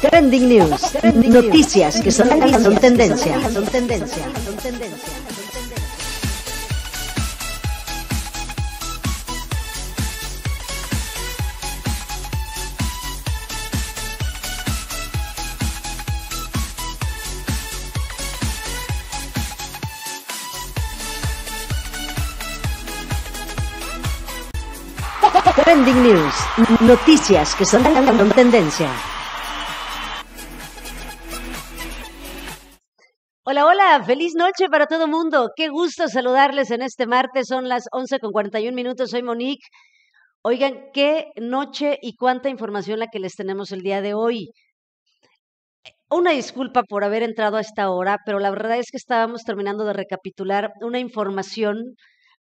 Trending News. Noticias que son, son tendencia. Son tendencia. tendencia. Trending News. Noticias que son tendencia. feliz noche para todo mundo. Qué gusto saludarles en este martes. Son las 11 con 41 minutos. Soy Monique. Oigan, qué noche y cuánta información la que les tenemos el día de hoy. Una disculpa por haber entrado a esta hora, pero la verdad es que estábamos terminando de recapitular una información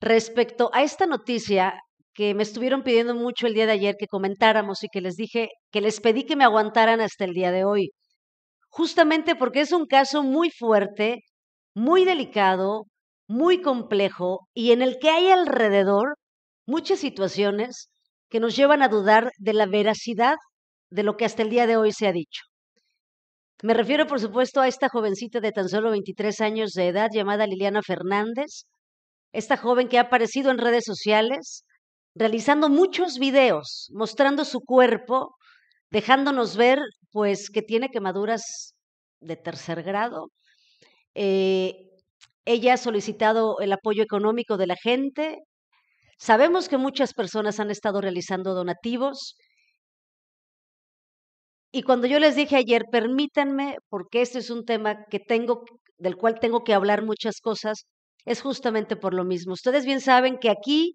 respecto a esta noticia que me estuvieron pidiendo mucho el día de ayer que comentáramos y que les dije que les pedí que me aguantaran hasta el día de hoy justamente porque es un caso muy fuerte muy delicado, muy complejo y en el que hay alrededor muchas situaciones que nos llevan a dudar de la veracidad de lo que hasta el día de hoy se ha dicho. Me refiero, por supuesto, a esta jovencita de tan solo 23 años de edad llamada Liliana Fernández, esta joven que ha aparecido en redes sociales realizando muchos videos, mostrando su cuerpo, dejándonos ver pues que tiene quemaduras de tercer grado, eh, ella ha solicitado el apoyo económico de la gente. Sabemos que muchas personas han estado realizando donativos. Y cuando yo les dije ayer, permítanme, porque este es un tema que del cual tengo que hablar muchas cosas, es justamente por lo mismo. Ustedes bien saben que aquí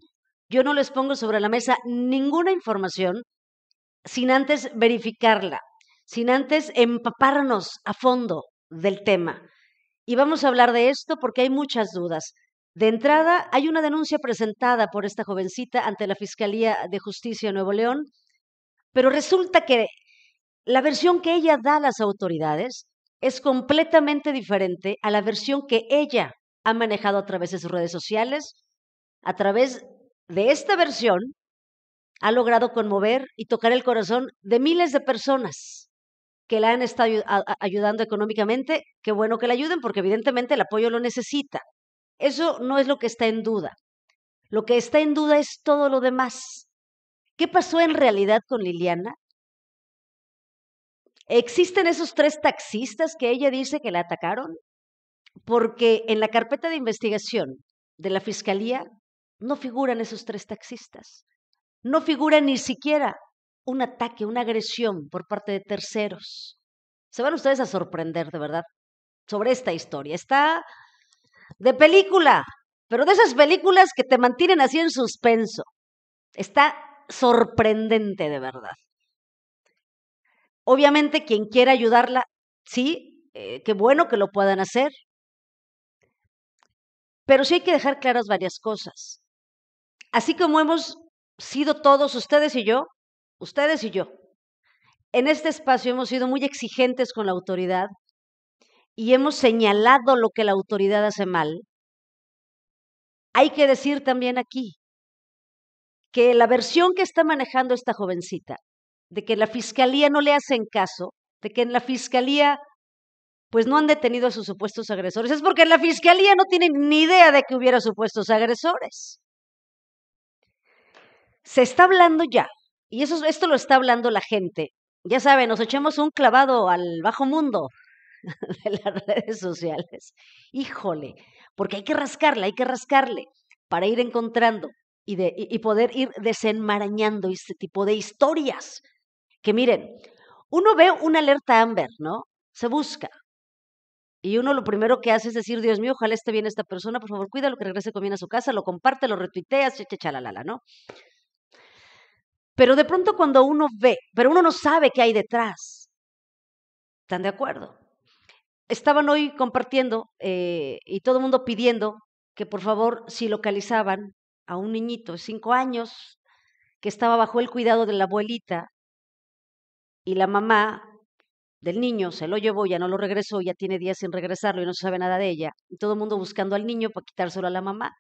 yo no les pongo sobre la mesa ninguna información sin antes verificarla, sin antes empaparnos a fondo del tema. Y vamos a hablar de esto porque hay muchas dudas. De entrada, hay una denuncia presentada por esta jovencita ante la Fiscalía de Justicia de Nuevo León, pero resulta que la versión que ella da a las autoridades es completamente diferente a la versión que ella ha manejado a través de sus redes sociales. A través de esta versión, ha logrado conmover y tocar el corazón de miles de personas que la han estado ayudando económicamente, qué bueno que la ayuden porque evidentemente el apoyo lo necesita. Eso no es lo que está en duda. Lo que está en duda es todo lo demás. ¿Qué pasó en realidad con Liliana? ¿Existen esos tres taxistas que ella dice que la atacaron? Porque en la carpeta de investigación de la Fiscalía no figuran esos tres taxistas. No figura ni siquiera un ataque, una agresión por parte de terceros. Se van ustedes a sorprender, de verdad, sobre esta historia. Está de película, pero de esas películas que te mantienen así en suspenso. Está sorprendente, de verdad. Obviamente, quien quiera ayudarla, sí, eh, qué bueno que lo puedan hacer. Pero sí hay que dejar claras varias cosas. Así como hemos sido todos ustedes y yo, ustedes y yo, en este espacio hemos sido muy exigentes con la autoridad y hemos señalado lo que la autoridad hace mal. Hay que decir también aquí que la versión que está manejando esta jovencita, de que la fiscalía no le hacen caso, de que en la fiscalía pues no han detenido a sus supuestos agresores, es porque en la fiscalía no tiene ni idea de que hubiera supuestos agresores. Se está hablando ya y eso, esto lo está hablando la gente. Ya saben, nos echemos un clavado al bajo mundo de las redes sociales. Híjole, porque hay que rascarle, hay que rascarle para ir encontrando y, de, y poder ir desenmarañando este tipo de historias. Que miren, uno ve una alerta Amber, ¿no? Se busca. Y uno lo primero que hace es decir, Dios mío, ojalá esté bien esta persona, por favor, cuídalo, que regrese con bien a su casa, lo comparte, lo retuiteas, chalalala, ¿no? Pero de pronto cuando uno ve, pero uno no sabe qué hay detrás. ¿Están de acuerdo? Estaban hoy compartiendo eh, y todo el mundo pidiendo que por favor si localizaban a un niñito de cinco años que estaba bajo el cuidado de la abuelita y la mamá del niño se lo llevó, ya no lo regresó, ya tiene días sin regresarlo y no se sabe nada de ella. Y todo el mundo buscando al niño para quitárselo a la mamá.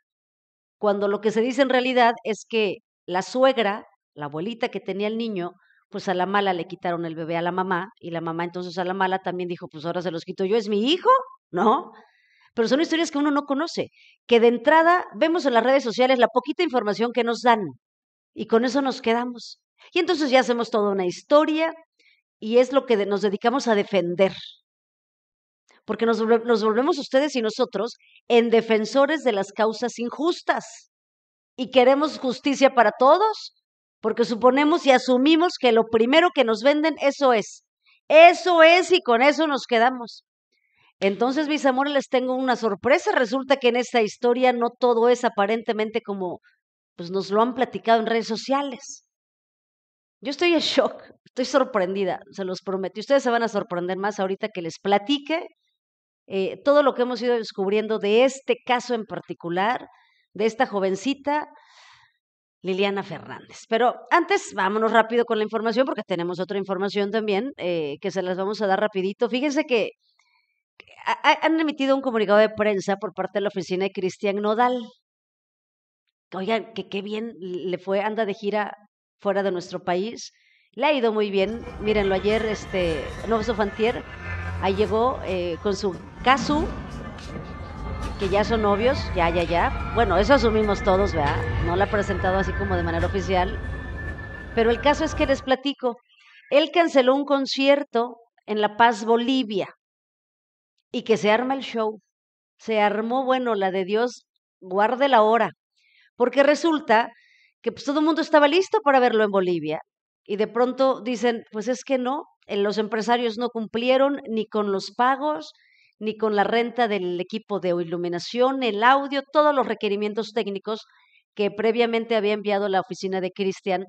Cuando lo que se dice en realidad es que la suegra la abuelita que tenía el niño, pues a la mala le quitaron el bebé a la mamá y la mamá entonces a la mala también dijo, pues ahora se los quito yo, es mi hijo, ¿no? Pero son historias que uno no conoce, que de entrada vemos en las redes sociales la poquita información que nos dan y con eso nos quedamos. Y entonces ya hacemos toda una historia y es lo que nos dedicamos a defender. Porque nos, volvemos ustedes y nosotros en defensores de las causas injustas y queremos justicia para todos porque suponemos y asumimos que lo primero que nos venden eso es. Eso es y con eso nos quedamos. Entonces, mis amores, les tengo una sorpresa. Resulta que en esta historia no todo es aparentemente como pues nos lo han platicado en redes sociales. Yo estoy en shock, estoy sorprendida, se los prometo. Ustedes se van a sorprender más ahorita que les platique eh, todo lo que hemos ido descubriendo de este caso en particular, de esta jovencita, Liliana Fernández. Pero antes, vámonos rápido con la información porque tenemos otra información también eh, que se las vamos a dar rapidito. Fíjense que han emitido un comunicado de prensa por parte de la oficina de Cristian Nodal. Oigan, que qué bien le fue, anda de gira fuera de nuestro país. Le ha ido muy bien. Mírenlo, ayer, este, Novo ahí llegó eh, con su casu que ya son novios, ya, ya, ya. Bueno, eso asumimos todos, ¿verdad? No la ha presentado así como de manera oficial. Pero el caso es que les platico. Él canceló un concierto en La Paz, Bolivia, y que se arma el show. Se armó, bueno, la de Dios, guarde la hora. Porque resulta que pues, todo el mundo estaba listo para verlo en Bolivia. Y de pronto dicen, pues es que no, eh, los empresarios no cumplieron ni con los pagos, ni con la renta del equipo de iluminación, el audio, todos los requerimientos técnicos que previamente había enviado la oficina de Cristian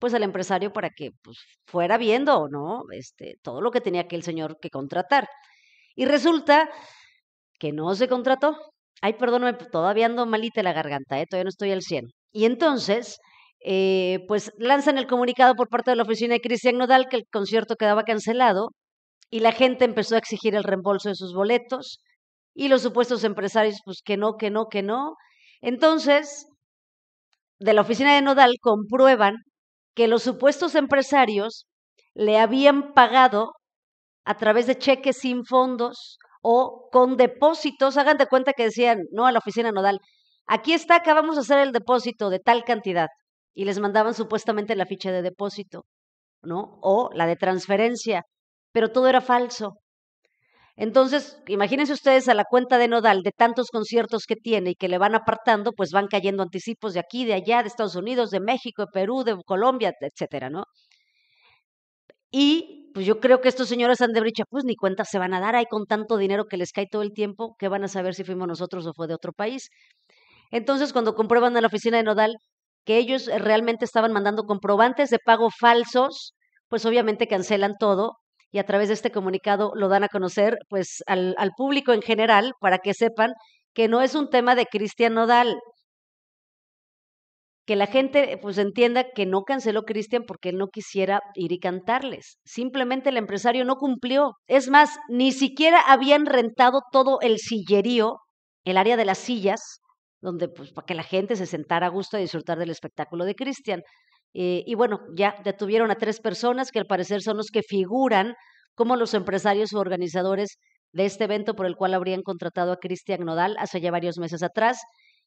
pues al empresario para que pues, fuera viendo no este todo lo que tenía el señor que contratar y resulta que no se contrató ay perdóname todavía ando malita la garganta ¿eh? todavía no estoy al 100 y entonces eh, pues lanzan el comunicado por parte de la oficina de Cristian Nodal que el concierto quedaba cancelado y la gente empezó a exigir el reembolso de sus boletos y los supuestos empresarios, pues que no, que no, que no. Entonces, de la oficina de Nodal comprueban que los supuestos empresarios le habían pagado a través de cheques sin fondos o con depósitos. Hagan de cuenta que decían, no, a la oficina Nodal, aquí está, acabamos vamos a hacer el depósito de tal cantidad. Y les mandaban supuestamente la ficha de depósito, ¿no? O la de transferencia pero todo era falso. Entonces, imagínense ustedes a la cuenta de Nodal de tantos conciertos que tiene y que le van apartando, pues van cayendo anticipos de aquí, de allá, de Estados Unidos, de México, de Perú, de Colombia, etcétera, ¿no? Y pues yo creo que estos señores han de brecha, pues ni cuenta se van a dar, ahí con tanto dinero que les cae todo el tiempo, que van a saber si fuimos nosotros o fue de otro país. Entonces, cuando comprueban a la oficina de Nodal que ellos realmente estaban mandando comprobantes de pago falsos, pues obviamente cancelan todo y a través de este comunicado lo dan a conocer pues al, público en general para que sepan que no es un tema de Cristian Nodal. Que la gente pues entienda que no canceló Cristian porque él no quisiera ir y cantarles. Simplemente el empresario no cumplió. Es más, ni siquiera habían rentado todo el sillerío, el área de las sillas, donde pues para que la gente se sentara a gusto y disfrutar del espectáculo de Cristian. Eh, y bueno, ya detuvieron a tres personas que al parecer son los que figuran como los empresarios o organizadores de este evento por el cual habrían contratado a Cristian Nodal hace ya varios meses atrás.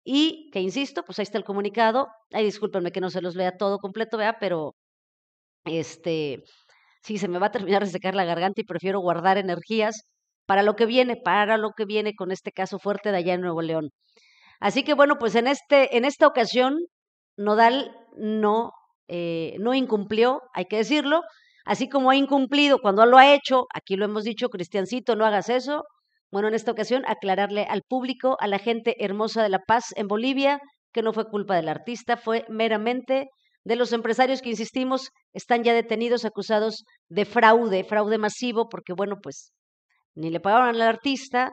Y que insisto, pues ahí está el comunicado. Ay, discúlpenme que no se los lea todo completo, vea, pero este sí se me va a terminar de secar la garganta y prefiero guardar energías para lo que viene, para lo que viene con este caso fuerte de allá en Nuevo León. Así que bueno, pues en este en esta ocasión Nodal no eh, no incumplió, hay que decirlo, así como ha incumplido cuando lo ha hecho, aquí lo hemos dicho, Cristiancito, no hagas eso. Bueno, en esta ocasión aclararle al público, a la gente hermosa de La Paz en Bolivia, que no fue culpa del artista, fue meramente de los empresarios que, insistimos, están ya detenidos, acusados de fraude, fraude masivo, porque, bueno, pues ni le pagaron al artista,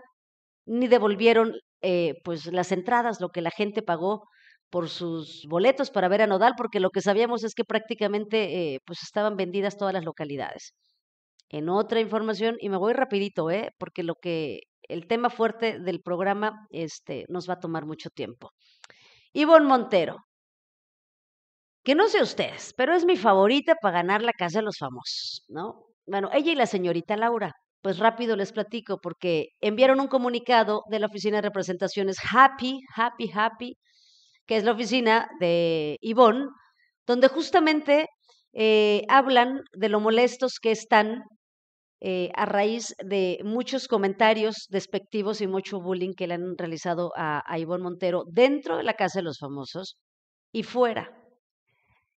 ni devolvieron eh, pues las entradas, lo que la gente pagó por sus boletos para ver a Nodal, porque lo que sabíamos es que prácticamente eh, pues estaban vendidas todas las localidades. En otra información, y me voy rapidito, eh, porque lo que el tema fuerte del programa este, nos va a tomar mucho tiempo. Ivonne Montero, que no sé ustedes, pero es mi favorita para ganar la casa de los famosos, ¿no? Bueno, ella y la señorita Laura, pues rápido les platico, porque enviaron un comunicado de la Oficina de Representaciones Happy, Happy, Happy, que es la oficina de Ivón, donde justamente eh, hablan de lo molestos que están eh, a raíz de muchos comentarios despectivos y mucho bullying que le han realizado a, a Montero dentro de la Casa de los Famosos y fuera.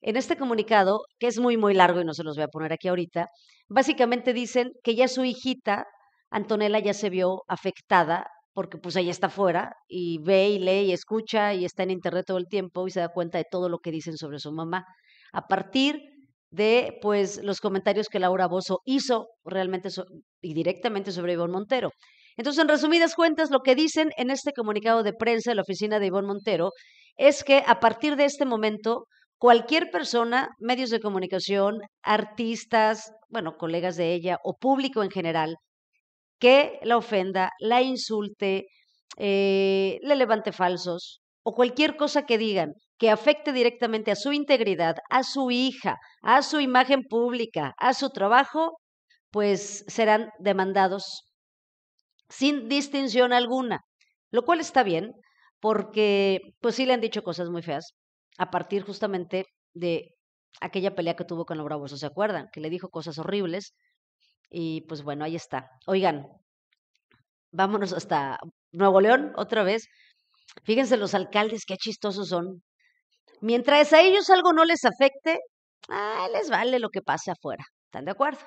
En este comunicado, que es muy, muy largo y no se los voy a poner aquí ahorita, básicamente dicen que ya su hijita, Antonella, ya se vio afectada porque pues ella está fuera y ve y lee y escucha y está en internet todo el tiempo y se da cuenta de todo lo que dicen sobre su mamá. A partir de pues los comentarios que Laura Bozo hizo realmente y directamente sobre Ivonne Montero. Entonces, en resumidas cuentas, lo que dicen en este comunicado de prensa de la oficina de Ivonne Montero es que a partir de este momento cualquier persona, medios de comunicación, artistas, bueno, colegas de ella o público en general, que la ofenda, la insulte, eh, le levante falsos o cualquier cosa que digan que afecte directamente a su integridad, a su hija, a su imagen pública, a su trabajo, pues serán demandados sin distinción alguna, lo cual está bien porque pues sí le han dicho cosas muy feas a partir justamente de aquella pelea que tuvo con los Bravos, ¿se acuerdan? Que le dijo cosas horribles y pues bueno, ahí está. Oigan, vámonos hasta Nuevo León otra vez. Fíjense los alcaldes, qué chistosos son. Mientras a ellos algo no les afecte, ah, les vale lo que pase afuera. ¿Están de acuerdo?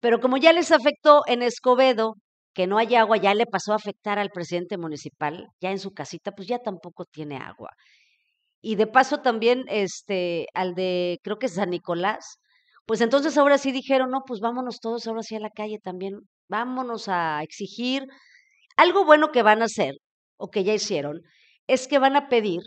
Pero como ya les afectó en Escobedo, que no hay agua, ya le pasó a afectar al presidente municipal, ya en su casita, pues ya tampoco tiene agua. Y de paso también este, al de, creo que es San Nicolás, pues entonces ahora sí dijeron, no, pues vámonos todos ahora sí a la calle también, vámonos a exigir. Algo bueno que van a hacer, o que ya hicieron, es que van a pedir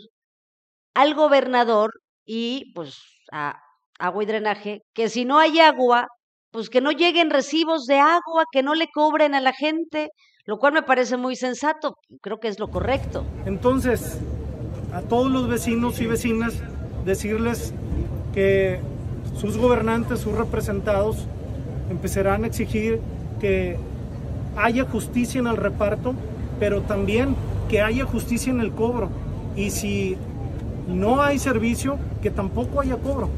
al gobernador y pues a agua y drenaje, que si no hay agua, pues que no lleguen recibos de agua, que no le cobren a la gente, lo cual me parece muy sensato, creo que es lo correcto. Entonces, a todos los vecinos y vecinas, decirles que sus gobernantes, sus representados, empezarán a exigir que haya justicia en el reparto, pero también que haya justicia en el cobro. Y si no hay servicio, que tampoco haya cobro.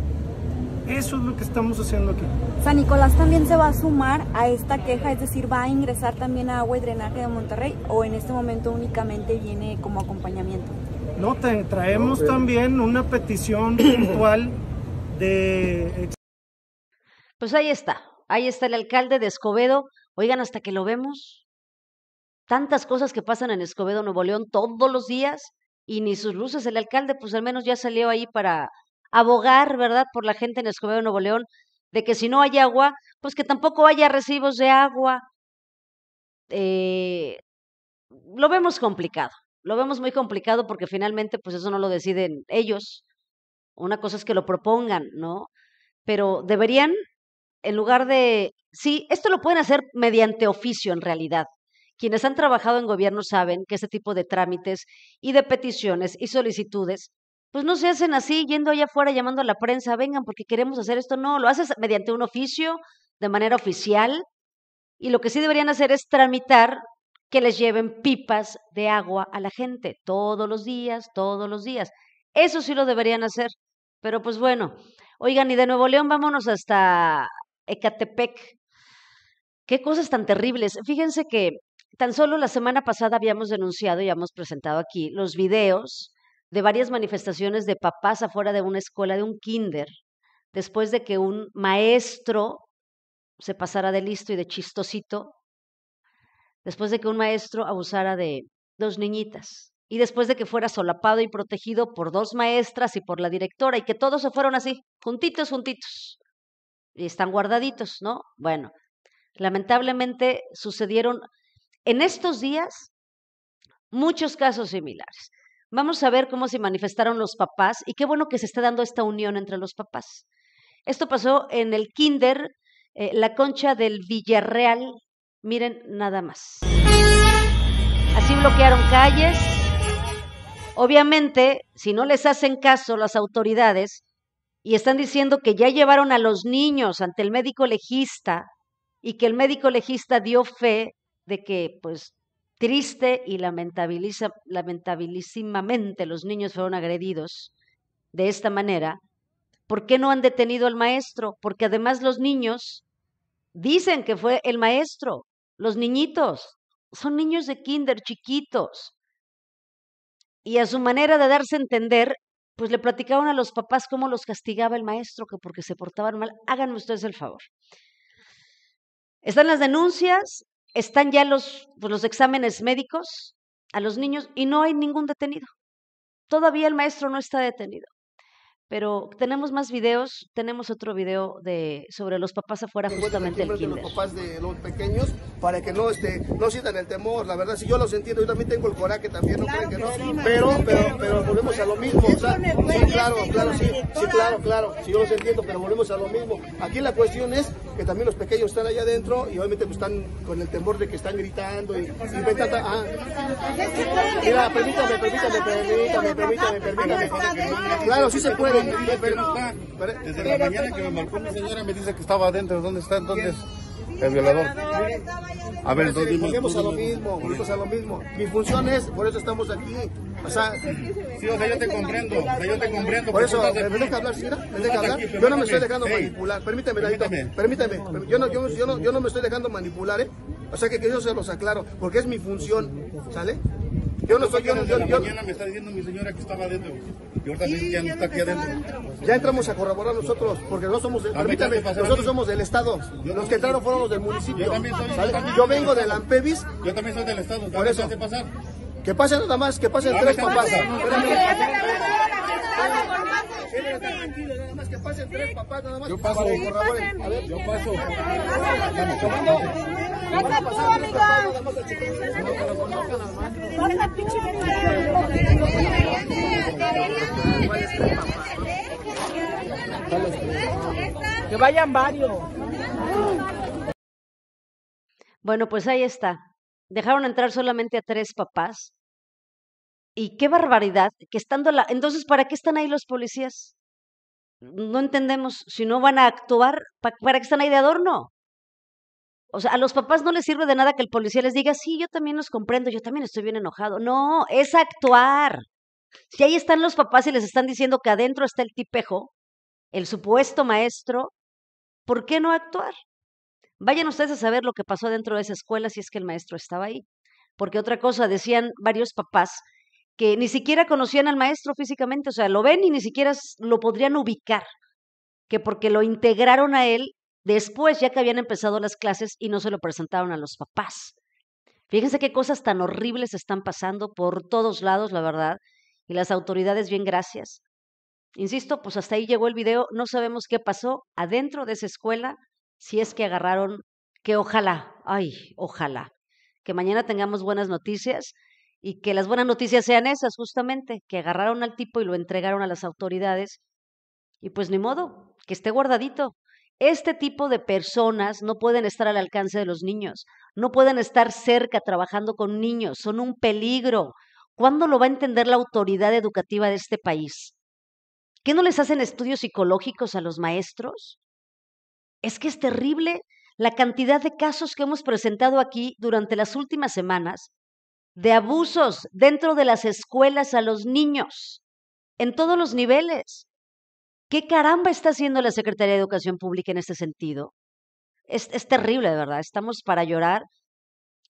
Eso es lo que estamos haciendo aquí. San Nicolás también se va a sumar a esta queja, es decir, va a ingresar también a agua y drenaje de Monterrey o en este momento únicamente viene como acompañamiento. No, traemos también una petición puntual pues ahí está, ahí está el alcalde de Escobedo. Oigan, hasta que lo vemos, tantas cosas que pasan en Escobedo, Nuevo León, todos los días, y ni sus luces. El alcalde, pues al menos ya salió ahí para abogar, ¿verdad?, por la gente en Escobedo, Nuevo León, de que si no hay agua, pues que tampoco haya recibos de agua. Eh, lo vemos complicado, lo vemos muy complicado porque finalmente, pues eso no lo deciden ellos, una cosa es que lo propongan, ¿no? Pero deberían, en lugar de, sí, esto lo pueden hacer mediante oficio en realidad. Quienes han trabajado en gobierno saben que este tipo de trámites y de peticiones y solicitudes, pues no se hacen así, yendo allá afuera, llamando a la prensa, vengan porque queremos hacer esto. No, lo haces mediante un oficio, de manera oficial, y lo que sí deberían hacer es tramitar que les lleven pipas de agua a la gente todos los días, todos los días. Eso sí lo deberían hacer. Pero pues bueno, oigan, y de Nuevo León vámonos hasta Ecatepec. Qué cosas tan terribles. Fíjense que tan solo la semana pasada habíamos denunciado y hemos presentado aquí los videos de varias manifestaciones de papás afuera de una escuela, de un kinder, después de que un maestro se pasara de listo y de chistosito, después de que un maestro abusara de dos niñitas y después de que fuera solapado y protegido por dos maestras y por la directora y que todos se fueron así, juntitos, juntitos. Y están guardaditos, ¿no? Bueno, lamentablemente sucedieron en estos días muchos casos similares. Vamos a ver cómo se manifestaron los papás y qué bueno que se está dando esta unión entre los papás. Esto pasó en el Kinder, eh, la concha del Villarreal. Miren nada más. Así bloquearon calles, Obviamente, si no les hacen caso las autoridades y están diciendo que ya llevaron a los niños ante el médico legista y que el médico legista dio fe de que, pues, triste y lamentabilísimamente los niños fueron agredidos de esta manera, ¿por qué no han detenido al maestro? Porque además los niños dicen que fue el maestro, los niñitos, son niños de kinder chiquitos. Y a su manera de darse a entender, pues le platicaban a los papás cómo los castigaba el maestro, que porque se portaban mal. Háganme ustedes el favor. Están las denuncias, están ya los, pues, los exámenes médicos a los niños y no hay ningún detenido. Todavía el maestro no está detenido pero tenemos más videos, tenemos otro video de sobre los papás afuera justamente el kinder. los papás de los pequeños para que no no sientan el temor, la verdad si yo los entiendo, yo también tengo el coraje también, no claro que, no, pero, pero pero volvemos a lo mismo, o sea, sí, claro, claro, sí, sí, claro, claro, si yo los entiendo, pero volvemos a lo mismo. Aquí la cuestión es que también los pequeños están allá adentro y obviamente están con el temor de que están gritando y, y ah. Mira, permítame, permítame, permítame, permítame, permítame. Claro, sí se puede. Desde la mañana que me marcó mi señora me dice que estaba adentro. ¿Dónde está entonces el violador? A ver, entonces volvemos a lo mismo, volvemos a lo mismo. Mi función es, por eso estamos aquí. O sea, sí, o sea, yo te comprendo, yo te comprendo. Por eso, eh, me deja hablar, señora, me deja hablar. Yo no me estoy dejando manipular. Permíteme, permíteme. Yo, no, yo, yo, no, yo no me estoy dejando manipular, ¿eh? O sea, que, que yo se los aclaro, porque es mi función, ¿sale? Yo no soy, yo, yo, yo, mañana me está diciendo mi señora que estaba adentro. Y ahorita sí, ya no está aquí adentro. Ya entramos a corroborar nosotros, porque no somos, permítame, nosotros somos del Estado. Los que entraron fueron los del municipio. Yo, también soy, del Estado. yo vengo del Ampevis. Yo también soy del Estado. Por eso. Pasar? Que pase nada más, que pasen tres papás tranquilo, nada más que pasen tres Yo paso, por favor. A ver, yo paso. Pasa tú, amiga. Pasa pinche Que vayan varios. Bueno, pues ahí está. Dejaron entrar solamente a tres papás y qué barbaridad que estando la... Entonces, ¿para qué están ahí los policías? No entendemos. Si no van a actuar, ¿para qué están ahí de adorno? O sea, a los papás no les sirve de nada que el policía les diga, sí, yo también los comprendo, yo también estoy bien enojado. No, es actuar. Si ahí están los papás y les están diciendo que adentro está el tipejo, el supuesto maestro, ¿por qué no actuar? Vayan ustedes a saber lo que pasó dentro de esa escuela si es que el maestro estaba ahí. Porque otra cosa, decían varios papás que ni siquiera conocían al maestro físicamente, o sea, lo ven y ni siquiera lo podrían ubicar, que porque lo integraron a él después, ya que habían empezado las clases y no se lo presentaron a los papás. Fíjense qué cosas tan horribles están pasando por todos lados, la verdad, y las autoridades, bien, gracias. Insisto, pues hasta ahí llegó el video, no sabemos qué pasó adentro de esa escuela, si es que agarraron, que ojalá, ay, ojalá, que mañana tengamos buenas noticias y que las buenas noticias sean esas, justamente, que agarraron al tipo y lo entregaron a las autoridades. Y pues ni modo, que esté guardadito. Este tipo de personas no pueden estar al alcance de los niños, no pueden estar cerca trabajando con niños, son un peligro. ¿Cuándo lo va a entender la autoridad educativa de este país? ¿Qué no les hacen estudios psicológicos a los maestros? Es que es terrible la cantidad de casos que hemos presentado aquí durante las últimas semanas de abusos dentro de las escuelas a los niños, en todos los niveles. ¿Qué caramba está haciendo la Secretaría de Educación Pública en este sentido? Es, es terrible, de verdad. Estamos para llorar.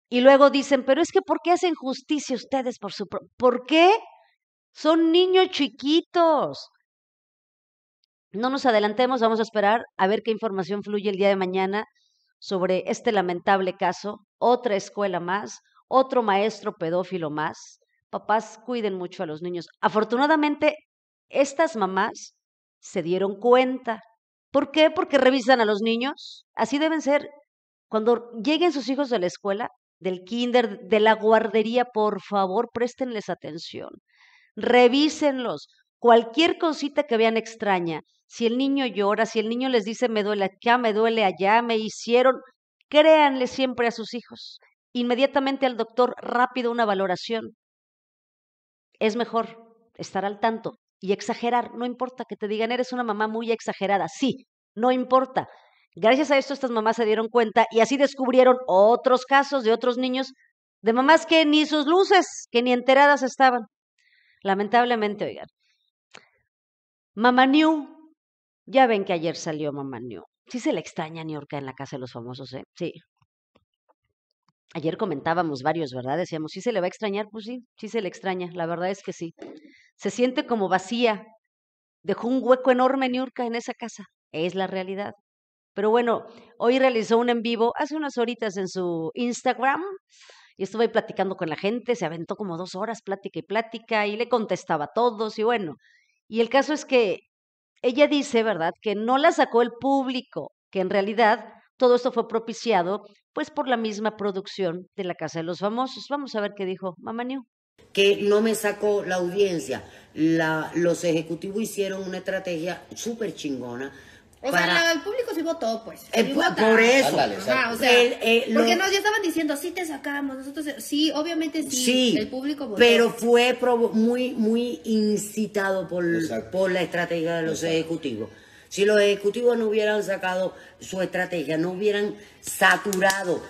Y luego dicen, pero es que ¿por qué hacen justicia ustedes por su... ¿Por qué? Son niños chiquitos. No nos adelantemos, vamos a esperar a ver qué información fluye el día de mañana sobre este lamentable caso. Otra escuela más, otro maestro pedófilo más. Papás, cuiden mucho a los niños. Afortunadamente, estas mamás se dieron cuenta. ¿Por qué? Porque revisan a los niños. Así deben ser. Cuando lleguen sus hijos de la escuela, del kinder, de la guardería, por favor, préstenles atención. Revísenlos. Cualquier cosita que vean extraña, si el niño llora, si el niño les dice me duele acá, me duele allá, me hicieron, créanle siempre a sus hijos inmediatamente al doctor rápido una valoración. Es mejor estar al tanto y exagerar. No importa que te digan, eres una mamá muy exagerada. Sí, no importa. Gracias a esto estas mamás se dieron cuenta y así descubrieron otros casos de otros niños, de mamás que ni sus luces, que ni enteradas estaban. Lamentablemente, oigan. Mamá New, ya ven que ayer salió Mamá New. Sí se le extraña a New York en la casa de los famosos, ¿eh? Sí, Ayer comentábamos varios, ¿verdad? Decíamos, ¿sí se le va a extrañar? Pues sí, sí se le extraña, la verdad es que sí. Se siente como vacía. Dejó un hueco enorme Niurka en esa casa. Es la realidad. Pero bueno, hoy realizó un en vivo hace unas horitas en su Instagram y estuve platicando con la gente, se aventó como dos horas plática y plática y le contestaba a todos y bueno. Y el caso es que ella dice, ¿verdad?, que no la sacó el público, que en realidad todo esto fue propiciado pues por la misma producción de La Casa de los Famosos. Vamos a ver qué dijo Mamá Que no me sacó la audiencia. La, los ejecutivos hicieron una estrategia súper chingona o para... sea, el público sí votó, pues. Por eso. porque nos ya estaban diciendo, sí te sacamos, nosotros sí, obviamente sí, el público votó. Pero fue muy muy incitado por, por la estrategia de los ejecutivos. Si los ejecutivos no hubieran sacado su estrategia, no hubieran saturado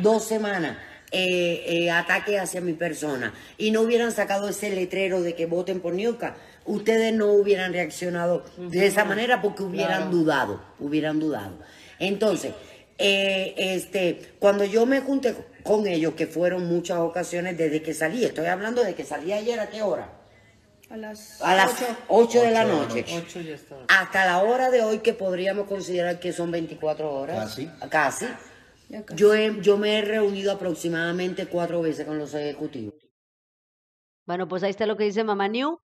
dos semanas eh, eh, ataques hacia mi persona y no hubieran sacado ese letrero de que voten por Niuca, ustedes no hubieran reaccionado de esa manera porque hubieran dudado, hubieran dudado. Entonces, eh, este, cuando yo me junté con ellos, que fueron muchas ocasiones desde que salí, estoy hablando de que salí ayer, ¿a qué hora? A las, 8, de la noche. Hasta la hora de hoy, que podríamos considerar que son 24 horas. Casi. Yo, yo me he reunido aproximadamente cuatro veces con los ejecutivos. Bueno, pues ahí está lo que dice Mamá New.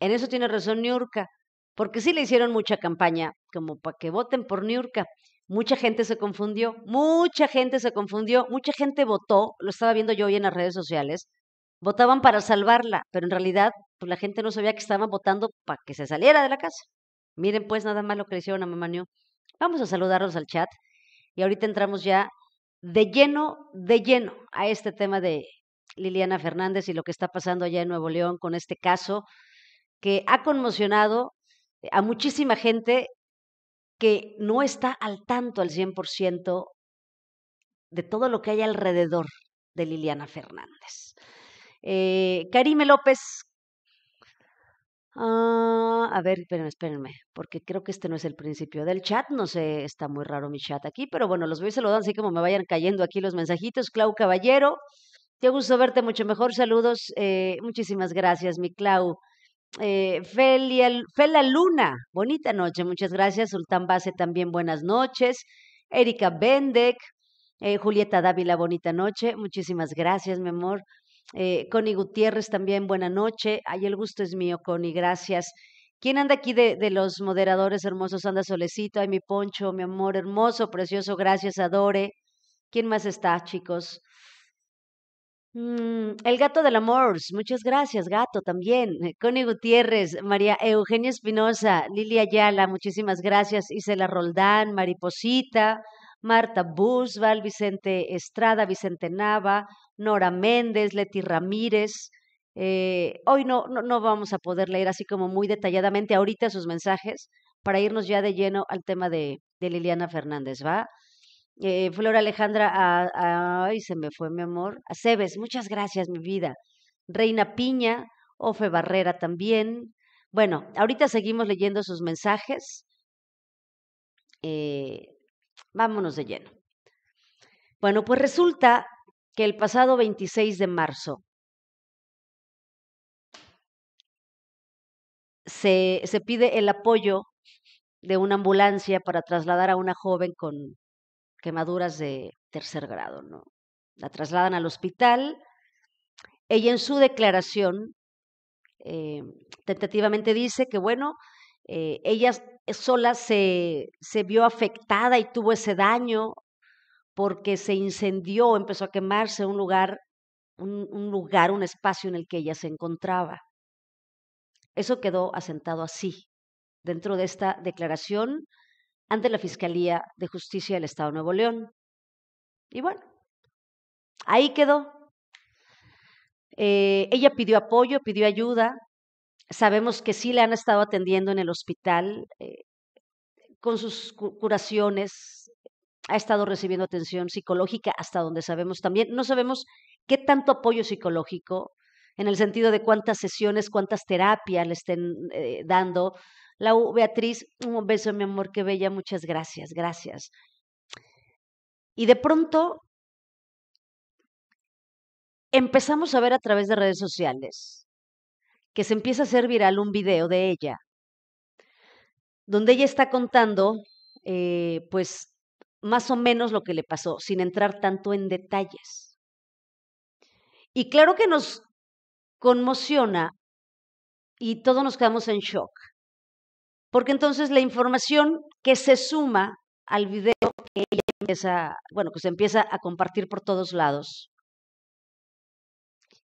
En eso tiene razón Niurka, porque sí le hicieron mucha campaña, como para que voten por Niurka. Mucha gente se confundió, mucha gente se confundió, mucha gente votó, lo estaba viendo yo hoy en las redes sociales, votaban para salvarla, pero en realidad pues, la gente no sabía que estaban votando para que se saliera de la casa. Miren pues nada más lo que le hicieron a Mamá New. Vamos a saludarlos al chat y ahorita entramos ya de lleno, de lleno a este tema de Liliana Fernández y lo que está pasando allá en Nuevo León con este caso que ha conmocionado a muchísima gente que no está al tanto al 100% de todo lo que hay alrededor de Liliana Fernández. Eh, Karime López. Ah, a ver, espérenme, espérenme, porque creo que este no es el principio del chat. No sé, está muy raro mi chat aquí, pero bueno, los voy a saludar así como me vayan cayendo aquí los mensajitos. Clau Caballero, qué gusto verte mucho mejor. Saludos, eh, muchísimas gracias, mi Clau. Eh, Fela Luna, bonita noche, muchas gracias. Sultán Base también, buenas noches. Erika Bendek, eh, Julieta Dávila, bonita noche, muchísimas gracias, mi amor. Eh, Connie Gutiérrez también, buena noche. Ay, el gusto es mío, Connie, gracias. ¿Quién anda aquí de, de, los moderadores hermosos? Anda Solecito, ay, mi poncho, mi amor hermoso, precioso, gracias, adore. ¿Quién más está, chicos? Mm, el gato del amor, muchas gracias, gato también. Eh, Connie Gutiérrez, María Eugenia Espinosa, Lilia Ayala, muchísimas gracias. Isela Roldán, Mariposita, Marta Busval, Vicente Estrada, Vicente Nava, Nora Méndez, Leti Ramírez. Eh, hoy no, no, vamos a poder leer así como muy detalladamente ahorita sus mensajes para irnos ya de lleno al tema de, de Liliana Fernández, ¿va? Eh, Flor Alejandra, ay, se me fue mi amor. A muchas gracias, mi vida. Reina Piña, Ofe Barrera también. Bueno, ahorita seguimos leyendo sus mensajes. Eh, Vámonos de lleno. Bueno, pues resulta que el pasado 26 de marzo se, se pide el apoyo de una ambulancia para trasladar a una joven con quemaduras de tercer grado. ¿no? La trasladan al hospital. Ella en su declaración eh, tentativamente dice que, bueno, eh, ella eh, sola se, vio afectada y tuvo ese daño porque se incendió, empezó a quemarse un lugar, un, lugar, un espacio en el que ella se encontraba. Eso quedó asentado así, dentro de esta declaración ante la Fiscalía de Justicia del Estado de Nuevo León. Y bueno, ahí quedó. Eh, ella pidió apoyo, pidió ayuda, Sabemos que sí le han estado atendiendo en el hospital eh, con sus curaciones, ha estado recibiendo atención psicológica hasta donde sabemos también. No sabemos qué tanto apoyo psicológico, en el sentido de cuántas sesiones, cuántas terapias le estén eh, dando. La Beatriz, un beso, mi amor, qué bella, muchas gracias, gracias. Y de pronto empezamos a ver a través de redes sociales que se empieza a hacer viral un video de ella, donde ella está contando, eh, pues, más o menos lo que le pasó, sin entrar tanto en detalles. Y claro que nos conmociona y todos nos quedamos en shock, porque entonces la información que se suma al video que ella empieza, bueno, que se empieza a compartir por todos lados,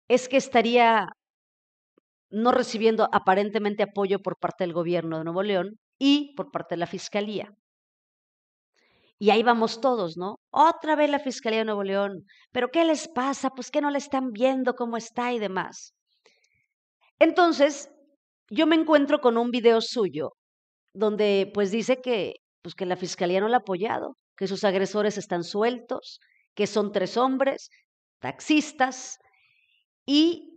es que estaría no recibiendo aparentemente apoyo por parte del gobierno de Nuevo León y por parte de la Fiscalía. Y ahí vamos todos, ¿no? Otra vez la Fiscalía de Nuevo León. ¿Pero qué les pasa? Pues que no la están viendo cómo está y demás. Entonces, yo me encuentro con un video suyo donde pues dice que, pues, que la Fiscalía no la ha apoyado, que sus agresores están sueltos, que son tres hombres, taxistas, y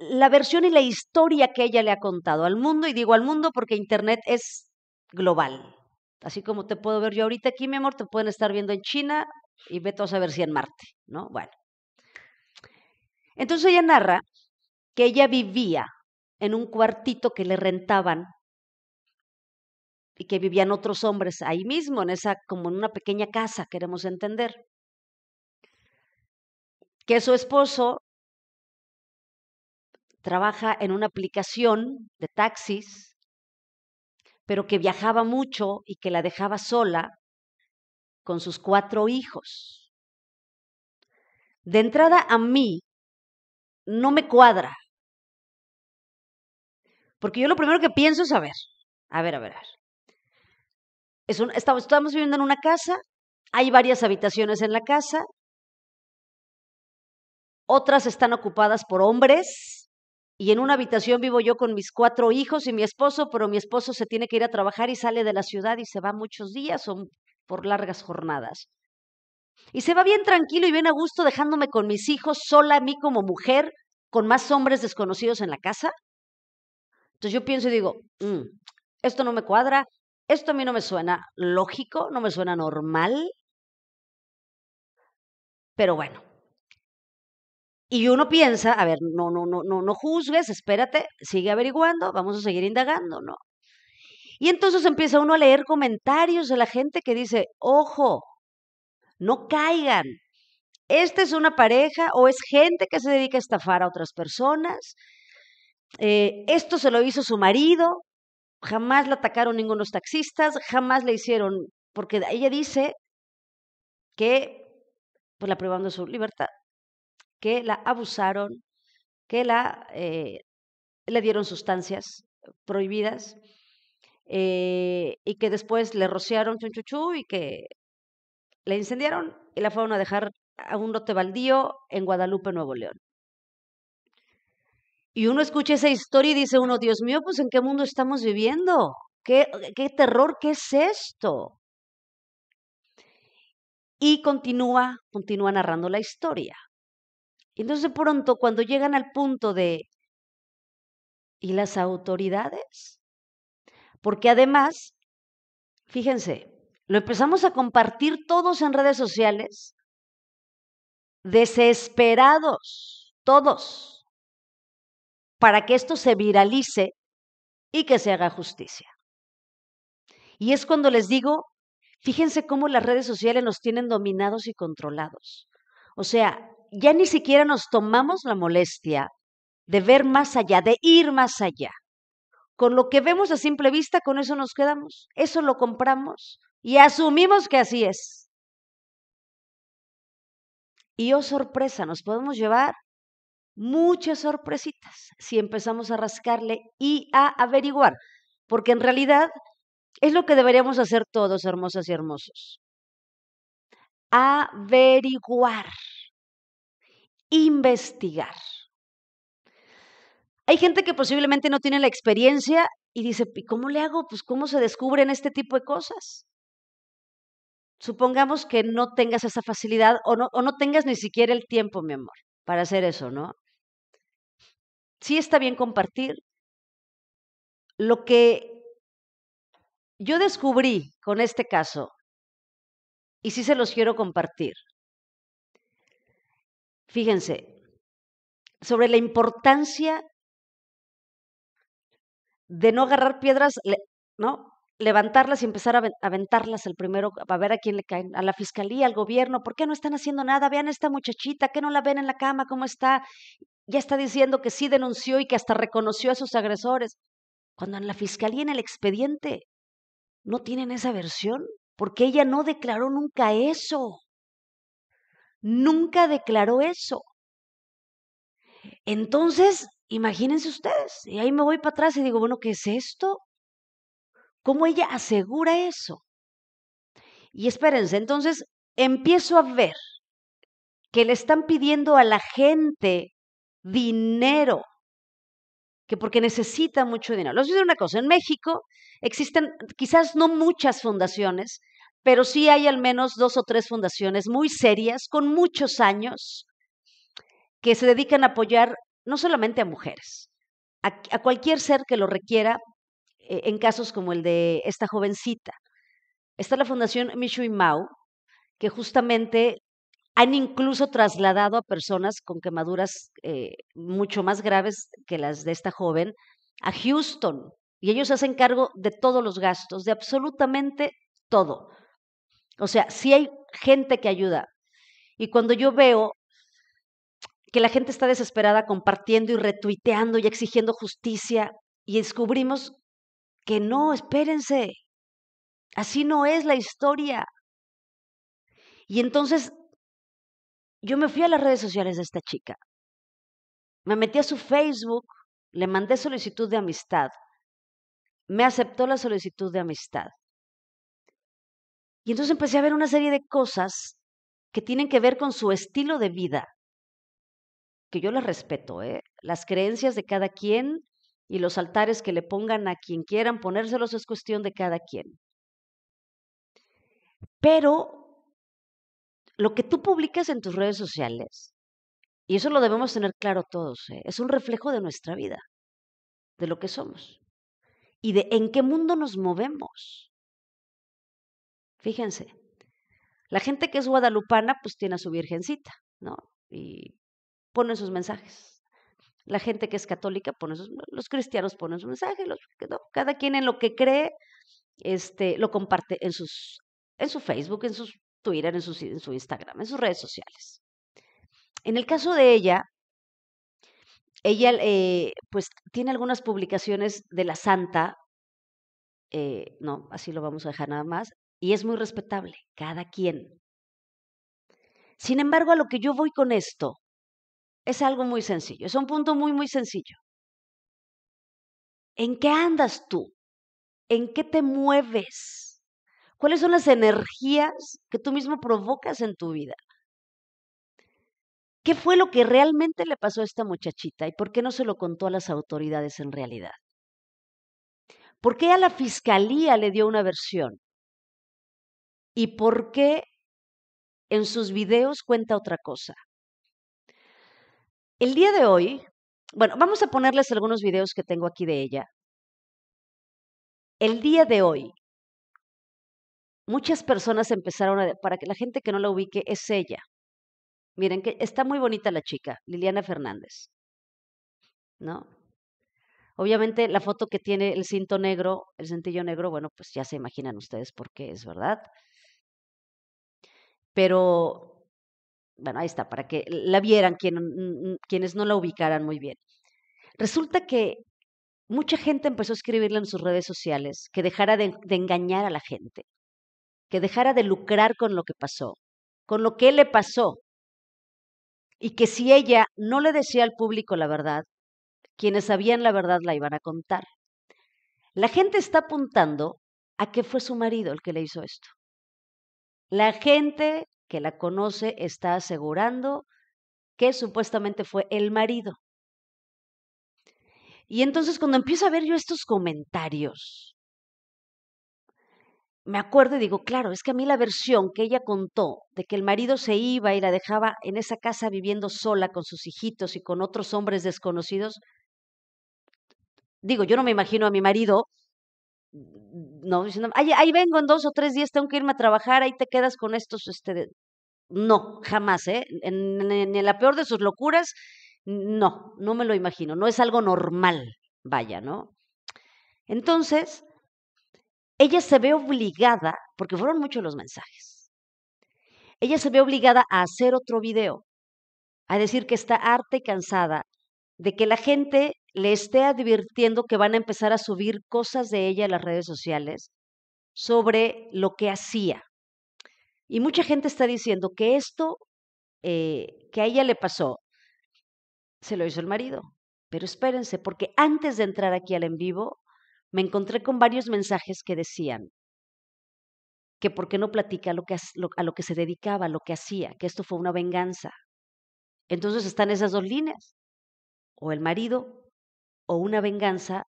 la versión y la historia que ella le ha contado al mundo, y digo al mundo porque Internet es global. Así como te puedo ver yo ahorita aquí, mi amor, te pueden estar viendo en China y vete a ver si en Marte, ¿no? Bueno. Entonces ella narra que ella vivía en un cuartito que le rentaban y que vivían otros hombres ahí mismo, en esa, como en una pequeña casa, queremos entender. Que su esposo trabaja en una aplicación de taxis, pero que viajaba mucho y que la dejaba sola con sus cuatro hijos. De entrada a mí no me cuadra, porque yo lo primero que pienso es, a ver, a ver, a ver, estamos viviendo en una casa, hay varias habitaciones en la casa, otras están ocupadas por hombres, y en una habitación vivo yo con mis cuatro hijos y mi esposo, pero mi esposo se tiene que ir a trabajar y sale de la ciudad y se va muchos días o por largas jornadas. Y se va bien tranquilo y bien a gusto dejándome con mis hijos, sola a mí como mujer, con más hombres desconocidos en la casa. Entonces yo pienso y digo, mm, esto no me cuadra, esto a mí no me suena lógico, no me suena normal. Pero bueno, y uno piensa, a ver, no, no, no, no, no juzgues, espérate, sigue averiguando, vamos a seguir indagando, ¿no? Y entonces empieza uno a leer comentarios de la gente que dice, ojo, no caigan. Esta es una pareja o es gente que se dedica a estafar a otras personas. Eh, esto se lo hizo su marido. Jamás la atacaron ningunos taxistas, jamás le hicieron, porque ella dice que pues la privando de su libertad que la abusaron, que la, eh, le dieron sustancias prohibidas eh, y que después le rociaron chunchuchú y que la incendiaron y la fueron a dejar a un lote baldío en Guadalupe, Nuevo León. Y uno escucha esa historia y dice uno, Dios mío, pues en qué mundo estamos viviendo? ¿Qué, qué terror, qué es esto? Y continúa, continúa narrando la historia. Y Entonces de pronto cuando llegan al punto de, ¿y las autoridades? Porque además, fíjense, lo empezamos a compartir todos en redes sociales, desesperados, todos, para que esto se viralice y que se haga justicia. Y es cuando les digo, fíjense cómo las redes sociales nos tienen dominados y controlados. O sea, ya ni siquiera nos tomamos la molestia de ver más allá, de ir más allá. Con lo que vemos a simple vista, con eso nos quedamos, eso lo compramos y asumimos que así es. Y oh sorpresa, nos podemos llevar muchas sorpresitas si empezamos a rascarle y a averiguar, porque en realidad es lo que deberíamos hacer todos, hermosas y hermosos. Averiguar investigar. Hay gente que posiblemente no tiene la experiencia y dice, ¿y cómo le hago? Pues cómo se descubren este tipo de cosas. Supongamos que no tengas esa facilidad o no, o no tengas ni siquiera el tiempo, mi amor, para hacer eso, ¿no? Sí está bien compartir. Lo que yo descubrí con este caso, y sí se los quiero compartir, Fíjense, sobre la importancia de no agarrar piedras, ¿no? Levantarlas y empezar a aventarlas al primero, a ver a quién le caen, a la fiscalía, al gobierno, ¿por qué no están haciendo nada? Vean a esta muchachita, que no la ven en la cama, cómo está. Ya está diciendo que sí denunció y que hasta reconoció a sus agresores. Cuando en la fiscalía, en el expediente, no tienen esa versión, porque ella no declaró nunca eso nunca declaró eso. Entonces, imagínense ustedes, y ahí me voy para atrás y digo, bueno, ¿qué es esto? ¿Cómo ella asegura eso? Y espérense, entonces empiezo a ver que le están pidiendo a la gente dinero, que porque necesita mucho dinero. Les voy a decir una cosa, en México existen quizás no muchas fundaciones, pero sí hay al menos dos o tres fundaciones muy serias, con muchos años, que se dedican a apoyar no solamente a mujeres, a, cualquier ser que lo requiera, eh, en casos como el de esta jovencita. Está la Fundación Mishui Mao, que justamente han incluso trasladado a personas con quemaduras eh, mucho más graves que las de esta joven a Houston. Y ellos hacen cargo de todos los gastos, de absolutamente todo. O sea, sí hay gente que ayuda. Y cuando yo veo que la gente está desesperada compartiendo y retuiteando y exigiendo justicia y descubrimos que no, espérense, así no es la historia. Y entonces yo me fui a las redes sociales de esta chica, me metí a su Facebook, le mandé solicitud de amistad, me aceptó la solicitud de amistad. Y entonces empecé a ver una serie de cosas que tienen que ver con su estilo de vida, que yo las respeto, ¿eh? las creencias de cada quien y los altares que le pongan a quien quieran ponérselos es cuestión de cada quien. Pero lo que tú publicas en tus redes sociales, y eso lo debemos tener claro todos, ¿eh? es un reflejo de nuestra vida, de lo que somos y de en qué mundo nos movemos. Fíjense, la gente que es guadalupana pues tiene a su virgencita, ¿no? Y pone sus mensajes. La gente que es católica pone sus, los cristianos ponen sus mensajes, ¿no? cada quien en lo que cree, este, lo comparte en sus, en su Facebook, en su Twitter, en, en su Instagram, en sus redes sociales. En el caso de ella, ella eh, pues tiene algunas publicaciones de la santa, eh, no, así lo vamos a dejar nada más, y es muy respetable, cada quien. Sin embargo, a lo que yo voy con esto es algo muy sencillo, es un punto muy, muy sencillo. ¿En qué andas tú? ¿En qué te mueves? ¿Cuáles son las energías que tú mismo provocas en tu vida? ¿Qué fue lo que realmente le pasó a esta muchachita y por qué no se lo contó a las autoridades en realidad? ¿Por qué a la fiscalía le dio una versión y por qué en sus videos cuenta otra cosa. El día de hoy, bueno, vamos a ponerles algunos videos que tengo aquí de ella. El día de hoy, muchas personas empezaron a, para que la gente que no la ubique es ella. Miren que está muy bonita la chica, Liliana Fernández. ¿No? Obviamente la foto que tiene el cinto negro, el cintillo negro, bueno, pues ya se imaginan ustedes por qué es, ¿verdad? pero bueno, ahí está, para que la vieran mm, mm, quienes no la ubicaran muy bien. Resulta que mucha gente empezó a escribirle en sus redes sociales que dejara de, de engañar a la gente, que dejara de lucrar con lo que pasó, con lo que le pasó, y que si ella no le decía al público la verdad, quienes sabían la verdad la iban a contar. La gente está apuntando a que fue su marido el que le hizo esto. La gente que la conoce está asegurando que supuestamente fue el marido. Y entonces cuando empiezo a ver yo estos comentarios, me acuerdo y digo, claro, es que a mí la versión que ella contó de que el marido se iba y la dejaba en esa casa viviendo sola con sus hijitos y con otros hombres desconocidos, digo, yo no me imagino a mi marido no, diciendo, ahí, vengo en dos o tres días, tengo que irme a trabajar, ahí te quedas con estos, este, no, jamás, ¿eh? En, en, la peor de sus locuras, no, no me lo imagino, no es algo normal, vaya, ¿no? Entonces, ella se ve obligada, porque fueron muchos los mensajes, ella se ve obligada a hacer otro video, a decir que está harta y cansada de que la gente le esté advirtiendo que van a empezar a subir cosas de ella en las redes sociales sobre lo que hacía. Y mucha gente está diciendo que esto eh, que a ella le pasó se lo hizo el marido. Pero espérense, porque antes de entrar aquí al en vivo, me encontré con varios mensajes que decían que por qué no platica lo que, a lo que se dedicaba, lo que hacía, que esto fue una venganza. Entonces están esas dos líneas, o el marido o una venganza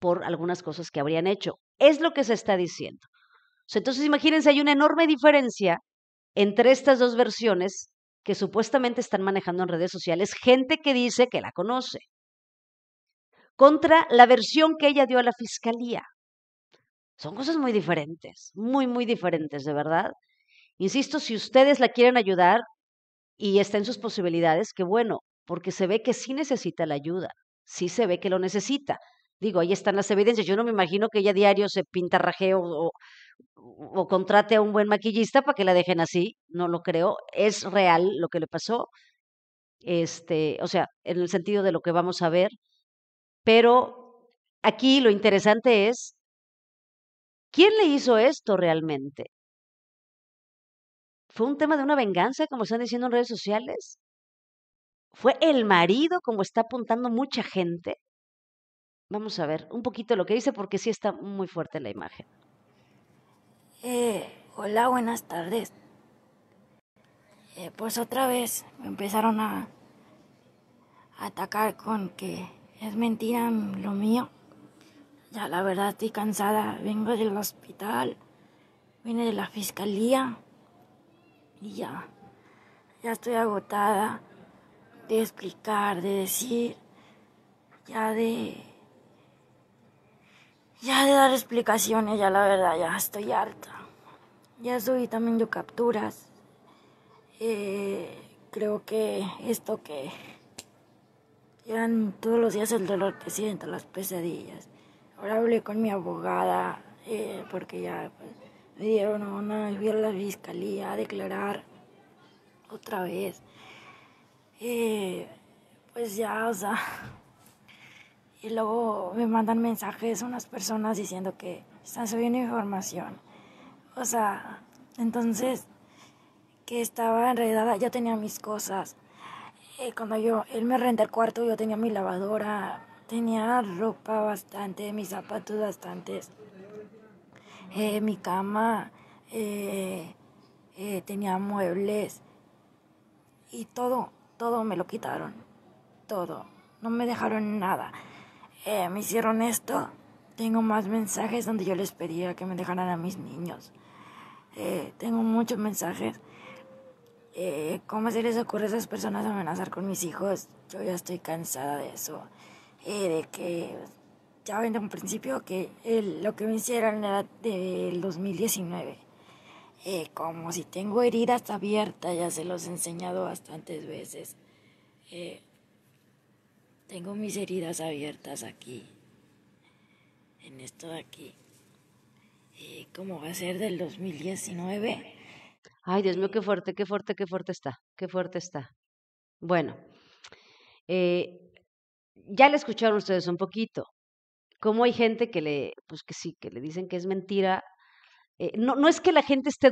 por algunas cosas que habrían hecho. Es lo que se está diciendo. Entonces, imagínense, hay una enorme diferencia entre estas dos versiones que supuestamente están manejando en redes sociales gente que dice que la conoce, contra la versión que ella dio a la fiscalía. Son cosas muy diferentes, muy, muy diferentes, de verdad. Insisto, si ustedes la quieren ayudar y está en sus posibilidades, que bueno, porque se ve que sí necesita la ayuda sí se ve que lo necesita. Digo, ahí están las evidencias. Yo no me imagino que ella diario se pinta rajeo o, o contrate a un buen maquillista para que la dejen así. No lo creo. Es real lo que le pasó. Este, o sea, en el sentido de lo que vamos a ver. Pero aquí lo interesante es ¿Quién le hizo esto realmente? ¿Fue un tema de una venganza, como están diciendo en redes sociales? ¿Fue el marido como está apuntando mucha gente? Vamos a ver un poquito lo que dice porque sí está muy fuerte la imagen. Eh, hola, buenas tardes. Eh, pues otra vez me empezaron a, a atacar con que es mentira lo mío. Ya la verdad estoy cansada. Vengo del hospital, vine de la fiscalía y ya, ya estoy agotada de explicar, de decir, ya de... Ya de dar explicaciones, ya la verdad, ya estoy harta. Ya subí también yo capturas. Eh, creo que esto que ya todos los días el dolor que siento, las pesadillas. Ahora hablé con mi abogada eh, porque ya pues, me dieron una, voy a la fiscalía a declarar otra vez y eh, pues ya, o sea, y luego me mandan mensajes unas personas diciendo que están subiendo información. O sea, entonces, que estaba enredada, yo tenía mis cosas. Eh, cuando yo, él me renta el cuarto, yo tenía mi lavadora, tenía ropa bastante, mis zapatos bastantes, eh, mi cama, tenía muebles y todo. Todo me lo quitaron. Todo. No me dejaron nada. Eh, me hicieron esto. Tengo más mensajes donde yo les pedía que me dejaran a mis niños. Eh, tengo muchos mensajes. Eh, ¿Cómo se les ocurre a esas personas amenazar con mis hijos? Yo ya estoy cansada de eso. de que ya ven de un principio que lo que me hicieron era del 2019. Eh, como si tengo heridas abiertas, ya se los he enseñado bastantes veces. Eh, tengo mis heridas abiertas aquí, en esto de aquí. Eh, ¿Cómo va a ser del 2019? Ay, Dios mío, qué fuerte, qué fuerte, qué fuerte está, qué fuerte está. Bueno, ya le escucharon ustedes un poquito. Cómo hay gente que le, pues que sí, que le dicen que es mentira no, no es que la gente esté